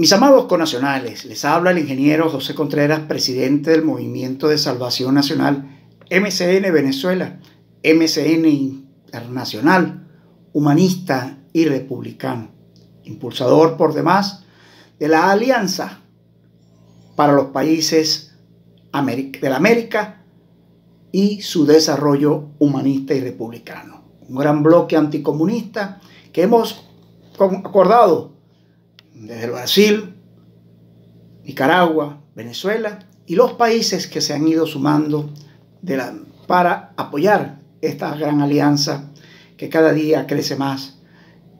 Mis amados conacionales, les habla el ingeniero José Contreras, presidente del Movimiento de Salvación Nacional, MCN Venezuela, MCN Internacional, humanista y republicano, impulsador por demás de la Alianza para los Países de la América y su desarrollo humanista y republicano. Un gran bloque anticomunista que hemos acordado desde el Brasil, Nicaragua, Venezuela y los países que se han ido sumando de la, para apoyar esta gran alianza que cada día crece más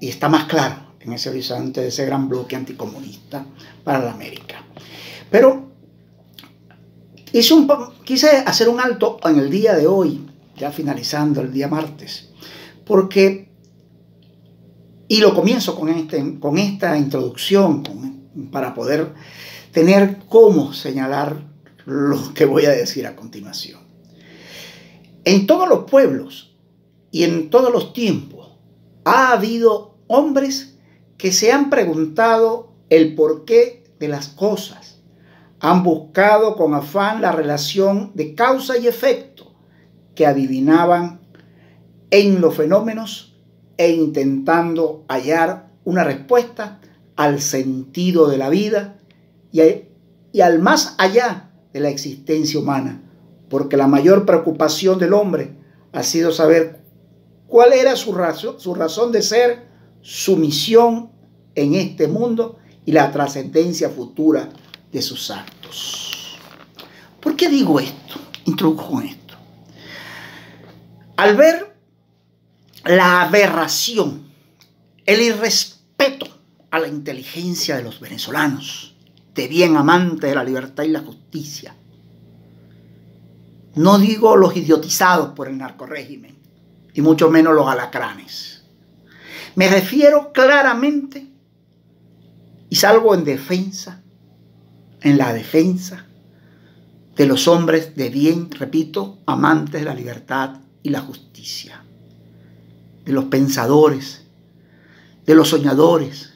y está más claro en ese horizonte de ese gran bloque anticomunista para la América. Pero un, quise hacer un alto en el día de hoy, ya finalizando el día martes, porque y lo comienzo con, este, con esta introducción para poder tener cómo señalar lo que voy a decir a continuación. En todos los pueblos y en todos los tiempos ha habido hombres que se han preguntado el porqué de las cosas. Han buscado con afán la relación de causa y efecto que adivinaban en los fenómenos e intentando hallar una respuesta al sentido de la vida y, al más allá de la existencia humana, porque la mayor preocupación del hombre ha sido saber cuál era su, su razón de ser, su misión en este mundo y la trascendencia futura de sus actos. ¿Por qué digo esto? Introduzco esto. Al ver la aberración, el irrespeto a la inteligencia de los venezolanos, de bien amantes de la libertad y la justicia. No digo los idiotizados por el narcorégimen, y mucho menos los alacranes. Me refiero claramente y salgo en defensa, en la defensa de los hombres de bien, repito, amantes de la libertad y la justicia de los pensadores, de los soñadores,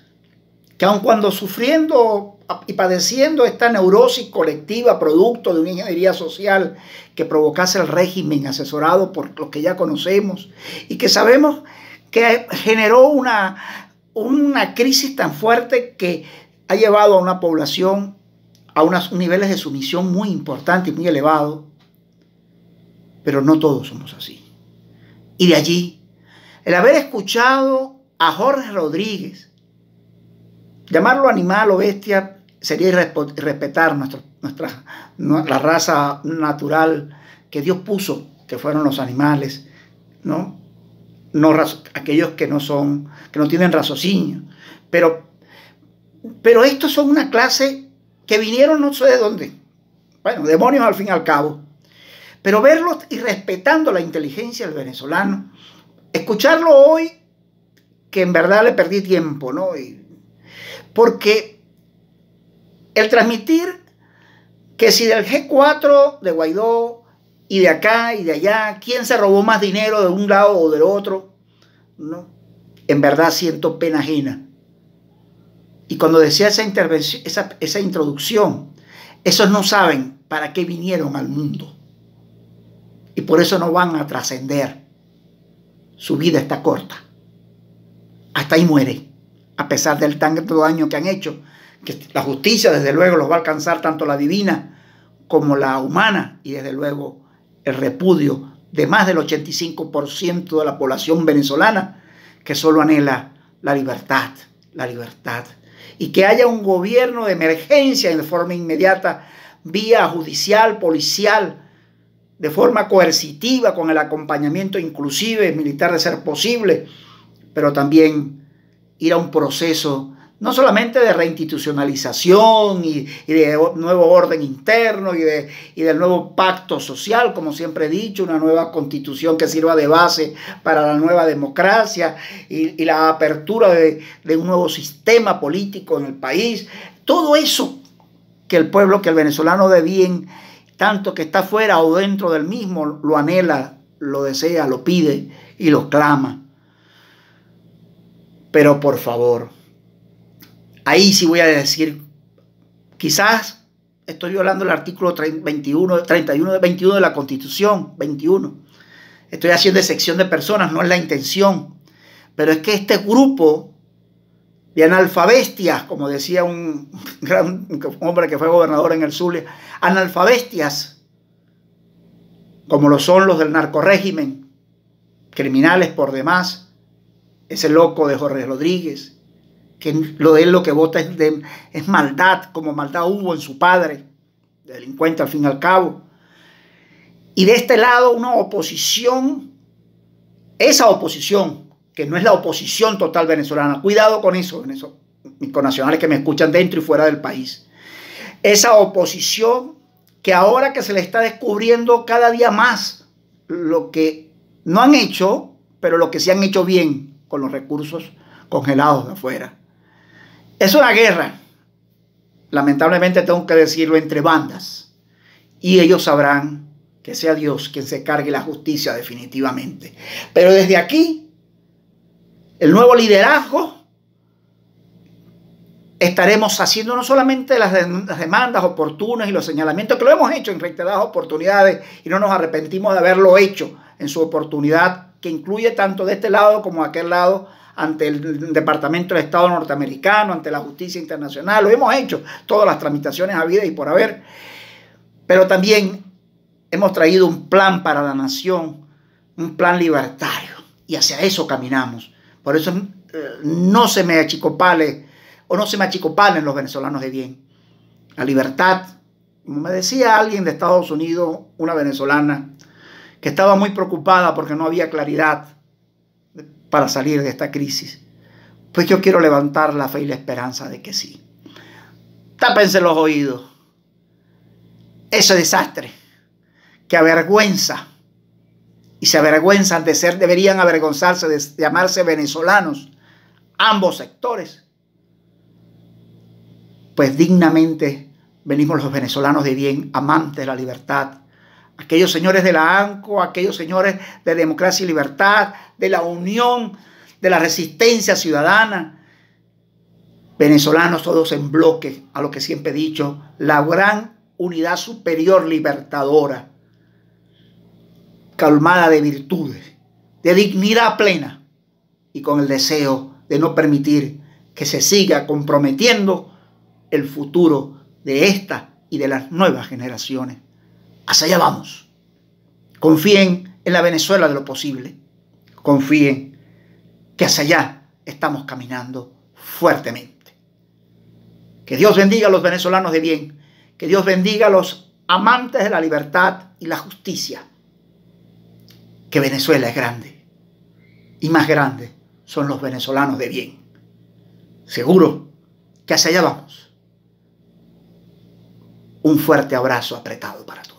que aun cuando sufriendo y padeciendo esta neurosis colectiva producto de una ingeniería social que provocase el régimen asesorado por los que ya conocemos y que sabemos que generó una, una crisis tan fuerte que ha llevado a una población a unos niveles de sumisión muy importantes y muy elevados, pero no todos somos así. Y de allí el haber escuchado a Jorge Rodríguez, llamarlo animal o bestia sería respetar nuestra, la raza natural que Dios puso, que fueron los animales, ¿no? no aquellos que no son, que no tienen raciocinio. Pero, pero estos son una clase que vinieron no sé de dónde. Bueno, demonios al fin y al cabo. Pero verlos y respetando la inteligencia del venezolano, escucharlo hoy, que en verdad le perdí tiempo, ¿no? porque el transmitir que si del G4 de Guaidó y de acá y de allá, quién se robó más dinero de un lado o del otro, ¿no? En verdad siento pena ajena. Y cuando decía esa, intervención, esa, esa introducción, esos no saben para qué vinieron al mundo. Y por eso no van a trascender su vida está corta. Hasta ahí muere, a pesar del tanto daño que han hecho, que la justicia desde luego los va a alcanzar tanto la divina como la humana y desde luego el repudio de más del 85% de la población venezolana que solo anhela la libertad, la libertad. Y que haya un gobierno de emergencia en forma inmediata, vía judicial, policial, de forma coercitiva, con el acompañamiento inclusive militar de ser posible, pero también ir a un proceso no solamente de reinstitucionalización y, de nuevo orden interno y, de, del nuevo pacto social, como siempre he dicho, una nueva constitución que sirva de base para la nueva democracia y, la apertura de, un nuevo sistema político en el país, todo eso que el pueblo, que el venezolano de bien tanto que está fuera o dentro del mismo, lo anhela, lo desea, lo pide y lo clama. Pero por favor, ahí sí voy a decir, quizás estoy violando el artículo 21, 31, 21 de la Constitución, 21. Estoy haciendo excepción de personas, no es la intención. Pero es que este grupo y analfabestias, como decía un gran hombre que fue gobernador en el Zulia, analfabestias, como lo son los del narcorégimen, criminales por demás, ese loco de Jorge Rodríguez, que lo de él lo que vota es, es maldad, como maldad hubo en su padre, delincuente al fin y al cabo. Y de este lado una oposición, esa oposición que no es la oposición total venezolana. Cuidado con eso, con eso, nacionales que me escuchan dentro y fuera del país. Esa oposición que ahora que se le está descubriendo cada día más lo que no han hecho, pero lo que sí han hecho bien con los recursos congelados de afuera. Es una guerra, lamentablemente tengo que decirlo, entre bandas. Y ellos sabrán que sea Dios quien se cargue la justicia definitivamente. Pero desde aquí el nuevo liderazgo, estaremos haciendo no solamente las, demandas oportunas y los señalamientos, que lo hemos hecho en reiteradas oportunidades y no nos arrepentimos de haberlo hecho en su oportunidad, que incluye tanto de este lado como de aquel lado ante el Departamento de Estado norteamericano, ante la justicia internacional, lo hemos hecho, todas las tramitaciones habidas y por haber, pero también hemos traído un plan para la nación, un plan libertario, y hacia eso caminamos. Por eso eh, no se me achicopale o no se me achicopalen los venezolanos de bien. La libertad. Como me decía alguien de Estados Unidos, una venezolana, que estaba muy preocupada porque no había claridad para salir de esta crisis. Pues yo quiero levantar la fe y la esperanza de que sí. Tápense los oídos. Ese desastre Qué avergüenza y se avergüenzan de ser, deberían avergonzarse de llamarse venezolanos, ambos sectores. Pues dignamente venimos los venezolanos de bien, amantes de la libertad, aquellos señores de la ANCO, aquellos señores de democracia y libertad, de la unión, de la resistencia ciudadana. Venezolanos todos en bloque, a lo que siempre he dicho, la gran unidad superior libertadora calmada de virtudes, de dignidad plena y con el deseo de no permitir que se siga comprometiendo el futuro de esta y de las nuevas generaciones. Hacia allá vamos. Confíen en la Venezuela de lo posible. Confíen que hacia allá estamos caminando fuertemente. Que Dios bendiga a los venezolanos de bien. Que Dios bendiga a los amantes de la libertad y la justicia que Venezuela es grande. Y más grande son los venezolanos de bien. Seguro que hacia allá vamos. Un fuerte abrazo apretado para todos.